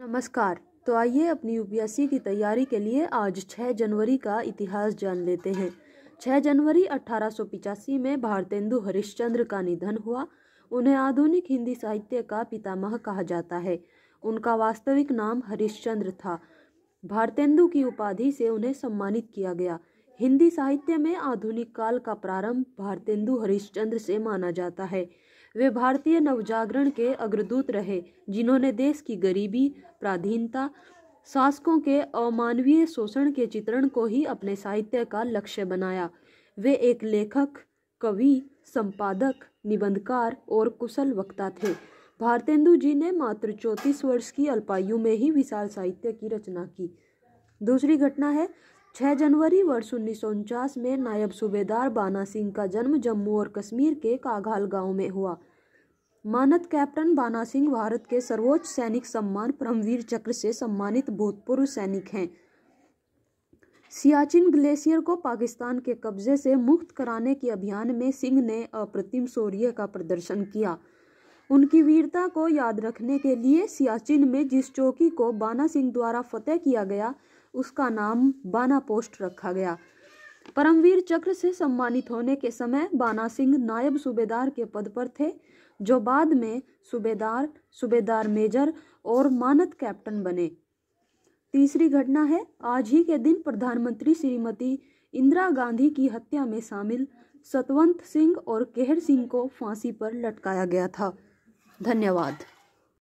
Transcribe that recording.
नमस्कार तो आइए अपनी यूपीएससी की तैयारी के लिए आज 6 जनवरी का इतिहास जान लेते हैं 6 जनवरी अठारह में भारतेंदु हरिश्चंद्र का निधन हुआ उन्हें आधुनिक हिंदी साहित्य का पितामह कहा जाता है उनका वास्तविक नाम हरिश्चंद्र था भारतेंदु की उपाधि से उन्हें सम्मानित किया गया हिंदी साहित्य में आधुनिक काल का प्रारंभ भारतेंदु हरिश्चंद्र से माना जाता है वे भारतीय नवजागरण के अग्रदूत रहे जिन्होंने देश की गरीबी प्राधीनता शासकों के अमानवीय शोषण के चित्रण को ही अपने साहित्य का लक्ष्य बनाया वे एक लेखक कवि संपादक निबंधकार और कुशल वक्ता थे भारतेंदु जी ने मात्र चौंतीस वर्ष की अल्पायु में ही विशाल साहित्य की रचना की दूसरी घटना है छः जनवरी वर्ष उन्नीस में नायब सूबेदार बाना सिंह का जन्म जम्मू और कश्मीर के काघाल गांव में हुआ मानद कैप्टन बाना सिंह भारत के सर्वोच्च सैनिक सम्मान परमवीर चक्र से सम्मानित भूतपूर्व सैनिक हैं सियाचिन ग्लेशियर को पाकिस्तान के कब्जे से मुक्त कराने के अभियान में सिंह ने अप्रतिम शौर्य का प्रदर्शन किया उनकी वीरता को याद रखने के लिए सियाचिन में जिस चौकी को बाना सिंह द्वारा फतेह किया गया उसका नाम बाना पोस्ट रखा गया परमवीर चक्र से सम्मानित होने के समय बाना सिंह नायब सूबेदार के पद पर थे जो बाद में सूबेदार सूबेदार मेजर और मानद कैप्टन बने तीसरी घटना है आज ही के दिन प्रधानमंत्री श्रीमती इंदिरा गांधी की हत्या में शामिल सतवंत सिंह और केहर सिंह को फांसी पर लटकाया गया था धन्यवाद